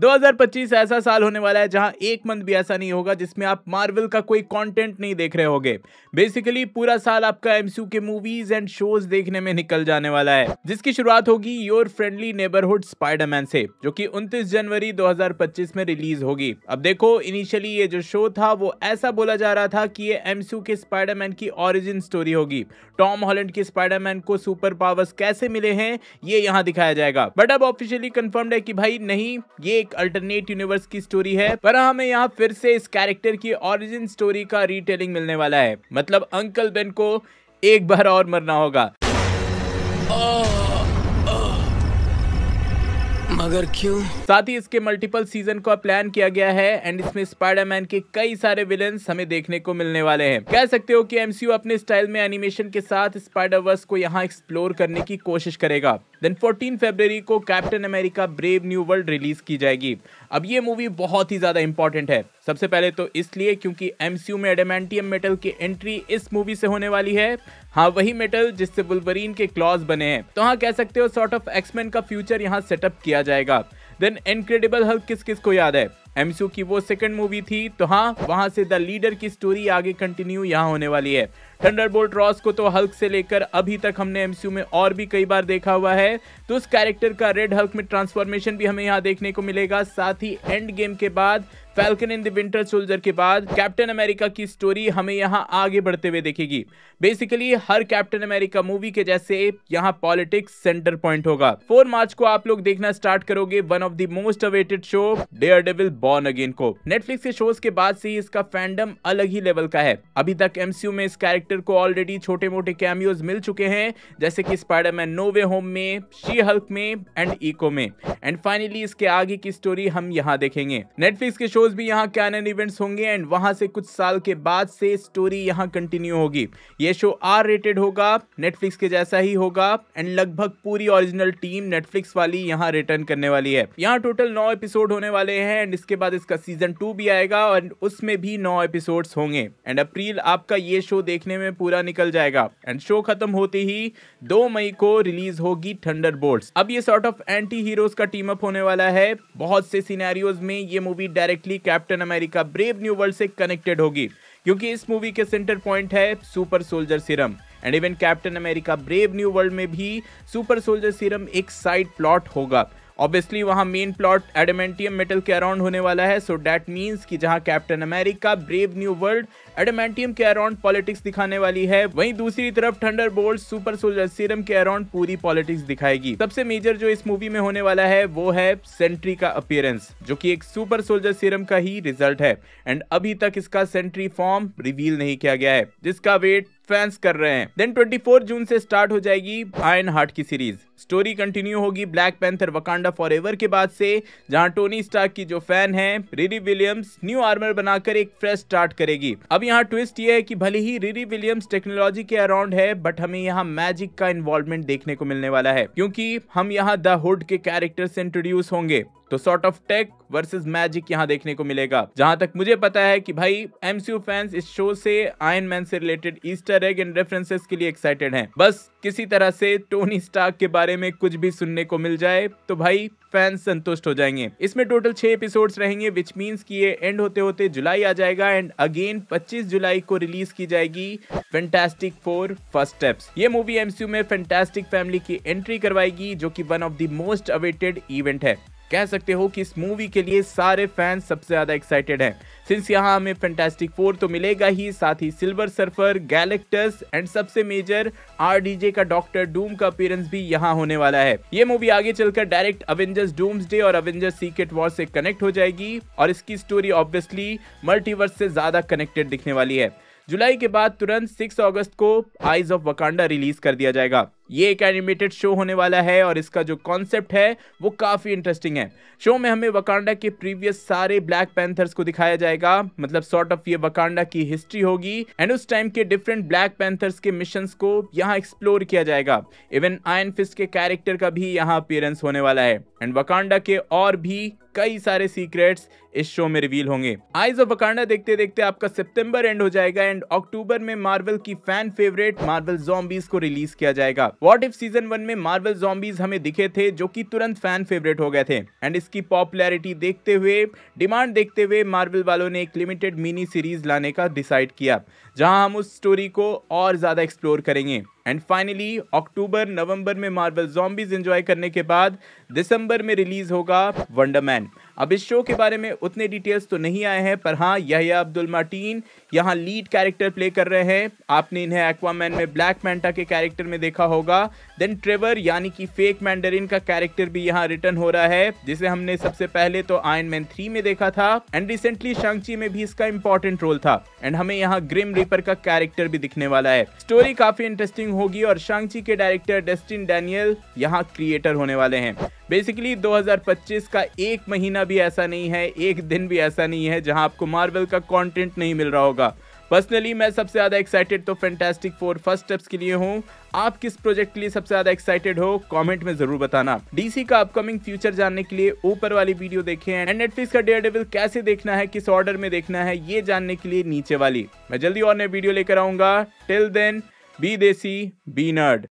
2025 ऐसा साल होने वाला है जहां एक मंथ भी ऐसा नहीं होगा जिसमें आप मार्वल का कोई कंटेंट नहीं देख रहे होंगे बेसिकली पूरा साल आपका एमसीयू के मूवीज एंड शोज देखने में निकल जाने वाला है जिसकी शुरुआत होगी योर फ्रेंडली नेबरहुड स्पाइडरमैन से जो कि 29 जनवरी 2025 में रिलीज होगी अब देखो इनिशियली ये जो शो था वो ऐसा बोला जा रहा था कि ये एमसीयू के स्पाइडरमैन की ऑरिजिन स्टोरी होगी टॉम हॉलैंड के स्पाइडरमैन को सुपर पावर्स कैसे मिले हैं ये यहाँ दिखाया जाएगा बट अब ऑफिशियली कंफर्म्ड है कि भाई नहीं ये एक अल्टरनेट यूनिवर्स की स्टोरी है पर हाँ, हमें यहाँ फिर से इस कैरेक्टर की ओरिजिन स्टोरी का रीटेलिंग मिलने वाला है मतलब अंकल बेन को एक बार और मरना होगा ओ, oh, मगर क्यों साथ ही इसके मल्टीपल सीजन का प्लान किया गया है एंड इसमें स्पाइडरमैन के कई सारे विलन हमें देखने को मिलने वाले हैं कह सकते हो कि एमसीयू अपने स्टाइल में एनिमेशन के साथ स्पाइडरवर्स को यहाँ एक्सप्लोर करने की कोशिश करेगा देन 14 फरवरी को Captain America Brave New World release की जाएगी अब ये मूवी बहुत ही ज़्यादा इंपॉर्टेंट है सबसे पहले तो इसलिए क्योंकि एमसीयू में एडमेंटियम मेटल की एंट्री इस मूवी से होने वाली है हाँ वही मेटल जिससे बुलबरीन के क्लॉज बने हैं तो हाँ कह सकते हो सॉर्ट ऑफ एक्समैन का फ्यूचर यहाँ सेटअप किया जाएगा देन इनक्रेडिबल हल्क किस किस को याद है एमसीयू की वो सेकंड मूवी थी तो हाँ वहां से द लीडर की स्टोरी आगे कंटिन्यू यहाँ होने वाली है थंडरबोल्ट रॉस को तो हल्क से लेकर अभी तक हमने एमसीयू में और भी कई बार देखा हुआ है तो उस कैरेक्टर का रेड हल्क में ट्रांसफॉर्मेशन भी हमें यहाँ देखने को मिलेगा साथ ही एंड गेम के बाद Falcon in the Winter Soldier के बाद कैप्टन अमेरिका की स्टोरी हमें यहाँ आगे बढ़ते हुए देखेगी बेसिकली हर कैप्टन अमेरिका मूवी के जैसे यहाँ पॉलिटिक्स सेंटर पॉइंट होगा फोर मार्च को आप लोग देखना स्टार्ट करोगे one of the most awaited show Daredevil Born Again को नेटफ्लिक्स के शोज के बाद से ही इसका फैंडम अलग ही लेवल का है अभी तक एमसीयू में इस कैरेक्टर को ऑलरेडी छोटे मोटे कैमियोज मिल चुके हैं जैसे कि स्पाइडरमैन नो वे होम में शी हल्क में एंड इको में एंड फाइनली इसके आगे की स्टोरी हम यहाँ देखेंगे नेटफ्लिक्स के शोज भी यहाँ कैनन इवेंट्स होंगे एंड वहां से कुछ साल के बाद से स्टोरी यहाँ कंटिन्यू होगी ये शो आर रेटेड होगा नेटफ्लिक्स के जैसा ही होगा एंड लगभग पूरी ओरिजिनल टीम नेटफ्लिक्स वाली यहाँ रिटर्न करने वाली है यहाँ टोटल नौ एपिसोड होने वाले हैं एंड इसके उसके बाद इसका सीजन टू भी आएगा और उसमें भी नौ एपिसोड्स होंगे एंड अप्रैल आपका ये शो देखने में पूरा निकल जाएगा एंड शो खत्म होते ही दो मई को रिलीज होगी थंडर अब ये सॉर्ट ऑफ एंटी हीरोज का टीम अप होने वाला है बहुत से सीनारियोज में ये movie directly Captain America Brave New World से कनेक्टेड होगी क्योंकि इस मूवी के सेंटर पॉइंट है super soldier serum and even Captain America Brave New World में भी सुपर सोल्जर सीरम एक साइड प्लॉट होगा ऑब्वियसली वहाँ मेन प्लॉट एडमेंटियम मेटल के अराउंड होने वाला है सो डैट मीन्स कि जहाँ Captain America Brave New World adamantium के अराउंड पॉलिटिक्स दिखाने वाली है वहीं दूसरी तरफ Thunderbolts super soldier serum के अराउंड पूरी पॉलिटिक्स दिखाएगी सबसे मेजर जो इस मूवी में होने वाला है वो है सेंट्री का अपियरेंस जो की एक सुपर सोल्जर सीरम का ही रिजल्ट है एंड अभी तक इसका सेंट्री फॉर्म रिवील नहीं किया गया है जिसका वेट फैंस कर रहे हैं देन 24 जून से स्टार्ट हो जाएगी आयन हार्ट की सीरीज स्टोरी कंटिन्यू होगी ब्लैक पैंथर वकांडा फॉर के बाद से जहां टोनी स्टार की जो फैन है रिरी विलियम्स न्यू आर्मर बनाकर एक फ्रेश स्टार्ट करेगी अब यहां ट्विस्ट ये है कि भले ही रिरी विलियम्स टेक्नोलॉजी के अराउंड है बट हमें यहां मैजिक का इन्वॉल्वमेंट देखने को मिलने वाला है क्योंकि हम यहाँ द हुड के कैरेक्टर से इंट्रोड्यूस होंगे तो sort of tech versus magic यहाँ देखने को मिलेगा जहां तक मुझे पता है कि भाई एमसीयू फैंस इस शो से आयन मैन से related Easter egg and references के लिए एक्साइटेड हैं बस किसी तरह से टोनी स्टार्क के बारे बारे में कुछ भी सुनने को मिल जाए तो भाई फैंस संतुष्ट हो जाएंगे इसमें टोटल छह एपिसोड्स रहेंगे विच मीन्स कि ये एंड होते होते जुलाई आ जाएगा एंड अगेन 25 जुलाई को रिलीज की जाएगी फैंटास्टिक फोर फर्स्ट स्टेप्स ये मूवी एमसीयू में फैंटास्टिक फैमिली की एंट्री करवाएगी जो कि one of the most awaited event है कह सकते हो कि इस मूवी के लिए सारे फैंस सबसे ज़्यादा एक्साइटेड हैं सिंस यहाँ हमें फेंटेस्टिक फोर तो मिलेगा ही साथ ही सिल्वर सर्फर गैलेक्टस एंड सबसे मेजर आरडीजे का डॉक्टर डूम का अपीयरेंस भी यहाँ होने वाला है ये मूवी आगे चलकर डायरेक्ट अवेंजर्स डूम्स डे और अवेंजर्स सीक्रेट वॉर से कनेक्ट हो जाएगी और इसकी स्टोरी ऑब्वियसली मल्टीवर्स से ज़्यादा कनेक्टेड दिखने वाली है जुलाई के बाद तुरंत 6 अगस्त को आइज ऑफ वकांडा रिलीज कर दिया जाएगा ये एक एनिमेटेड शो होने वाला है और इसका जो कॉन्सेप्ट है वो काफ़ी इंटरेस्टिंग है शो में हमें वकांडा के प्रीवियस सारे ब्लैक पैंथर्स को दिखाया जाएगा मतलब सॉर्ट ऑफ ये वकांडा की हिस्ट्री होगी एंड उस टाइम के डिफरेंट ब्लैक पैंथर्स के मिशन को यहाँ एक्सप्लोर किया जाएगा इवन आयन फिस्ट के कैरेक्टर का भी यहाँ अपियरेंस होने वाला है एंड वकांडा के और भी कई सारे सीक्रेट्स इस शो में रिवील होंगे आइज ऑफ वकांडा देखते देखते आपका सितंबर एंड हो जाएगा एंड अक्टूबर में मार्वल की फैन फेवरेट मार्वल जॉम्बीज को रिलीज किया जाएगा वॉट इफ सीजन वन में मार्वल जॉम्बीज हमें दिखे थे जो कि तुरंत फैन फेवरेट हो गए थे एंड इसकी पॉपुलैरिटी देखते हुए डिमांड देखते हुए मार्वल वालों ने एक लिमिटेड मिनी सीरीज लाने का डिसाइड किया जहां हम उस स्टोरी को और ज़्यादा एक्सप्लोर करेंगे एंड फाइनली अक्टूबर नवंबर में मार्वल जॉम्बीज एंजॉय करने के बाद दिसंबर में रिलीज होगा वंडरमैन अब इस शो के बारे में उतने डिटेल्स तो नहीं आए हैं पर हाँ यह अब्दुल मार्टीन यहाँ लीड कैरेक्टर प्ले कर रहे हैं आपने इन्हें एक्वामैन में ब्लैक मैंटा के कैरेक्टर में देखा होगा देन ट्रेवर यानी कि फेक मैंडरिन का कैरेक्टर भी यहाँ रिटर्न हो रहा है जिसे हमने सबसे पहले तो आयन मैन थ्री में देखा था एंड रिसेंटली शांगची में भी इसका इंपॉर्टेंट रोल था एंड हमें यहाँ ग्रिम रिपर का कैरेक्टर भी दिखने वाला है स्टोरी काफी इंटरेस्टिंग होगी और शांची के डायरेक्टर डेस्टिन डैनियल यहाँ क्रिएटर होने वाले हैं बेसिकली 2025 का एक महीना भी ऐसा नहीं है एक दिन भी ऐसा नहीं है जहां आपको मार्वल का कंटेंट नहीं मिल रहा होगा पर्सनली मैं सबसे ज़्यादा एक्साइटेड तो फैंटेस्टिक फोर फर्स्ट स्टेप्स के लिए हूँ आप किस प्रोजेक्ट के लिए सबसे ज़्यादा एक्साइटेड हो कमेंट में जरूर बताना डीसी का अपकमिंग फ्यूचर जानने के लिए ऊपर वाली वीडियो देखें एंड नेटफ्लिक्स का डेयर डेविल कैसे देखना है किस ऑर्डर में देखना है ये जानने के लिए नीचे वाली मैं जल्दी और नई वीडियो लेकर आऊंगा till then be desi be nerd